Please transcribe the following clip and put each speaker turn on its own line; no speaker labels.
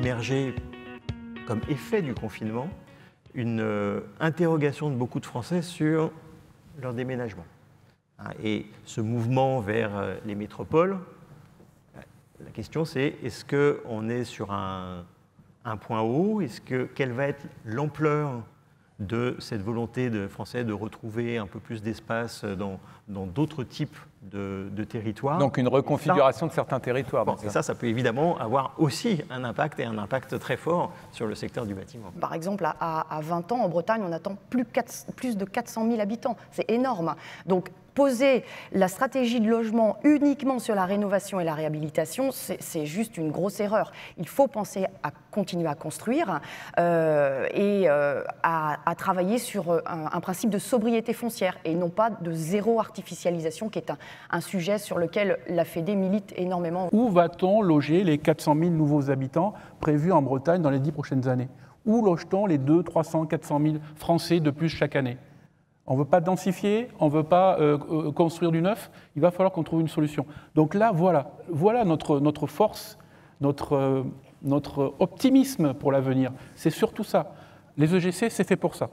émergé comme effet du confinement une euh, interrogation de beaucoup de Français sur leur déménagement. Hein, et ce mouvement vers euh, les métropoles, euh, la question c'est est-ce qu'on est sur un, point haut Est-ce que quelle va être l'ampleur de cette volonté de français de retrouver un peu plus d'espace dans, dans d'autres types de, de, territoires. Donc une reconfiguration de certains territoires. et ça. ça, peut évidemment avoir aussi un impact et un impact très fort sur le secteur du bâtiment.
Par exemple, à, à 20 ans, en Bretagne, on attend plus, plus de 400 000 habitants. C'est énorme. Donc poser la stratégie de logement uniquement sur la rénovation et la réhabilitation, c'est juste une grosse erreur. Il faut penser à continuer à construire. Euh, et euh, à, travailler sur euh, un, principe de sobriété foncière et non pas de zéro artificialisation, qui est un, sujet sur lequel la Fédé milite énormément. Où
va-t-on loger les 400 000 nouveaux habitants prévus en Bretagne dans les dix prochaines années Où loge-t-on les 2, 300, 400 000 Français de plus chaque année on ne veut pas densifier, on ne veut pas euh, construire du neuf, il va falloir qu'on trouve une solution. Donc là, voilà, voilà notre, notre force, notre, notre optimisme pour l'avenir. C'est surtout ça. Les EGC, c'est fait pour ça.